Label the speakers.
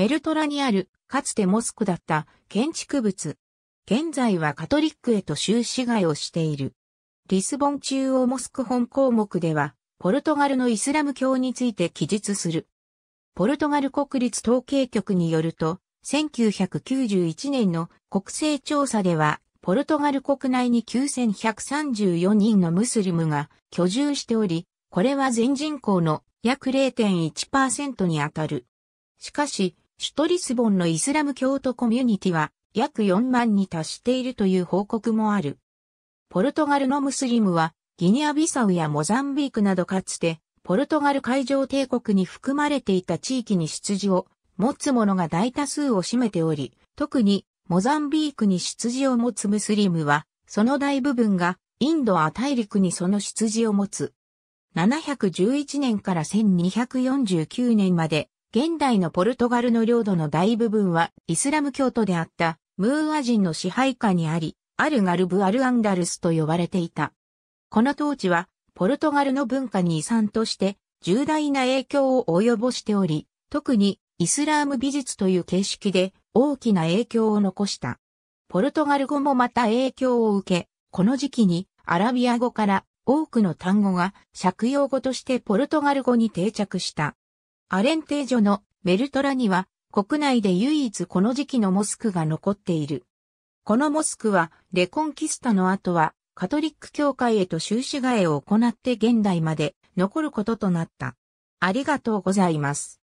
Speaker 1: メルトラにある、かつて
Speaker 2: モスクだった建築物。現在はカトリックへと修士街をしている。リスボン中央モスク本項目では、ポルトガルのイスラム教について記述する。ポルトガル国立統計局によると、1991年の国勢調査では、ポルトガル国内に9134人のムスリムが居住しており、これは全人口の約0.1%にあたる。しかし、首都リスボンのイスラム教徒コミュニティは約4万に達しているという報告もある。ポルトガルのムスリムはギニアビサウやモザンビークなどかつてポルトガル海上帝国に含まれていた地域に出自を持つ者が大多数を占めており、特にモザンビークに出自を持つムスリムは、その大部分がインドア大陸にその出自を持つ。711年から1249年まで現代のポルトガルの領土の大部分はイスラム教徒であったムーア人の支配下にあり、アルガルブ・アルアンダルスと呼ばれていた。この統治は、ポルトガルの文化に遺産として重大な影響を及ぼしており、特にイスラーム美術という形式で大きな影響を残した。ポルトガル語もまた影響を受け、この時期にアラビア語から多くの単語が借用語としてポルトガル語に定着した。アレンテージョのメルトラには国内で唯一この時期のモスクが残っている。このモスクはレコンキスタの後はカトリック教会へと修士替えを行って現代まで残ることとなった。
Speaker 1: ありがとうございます。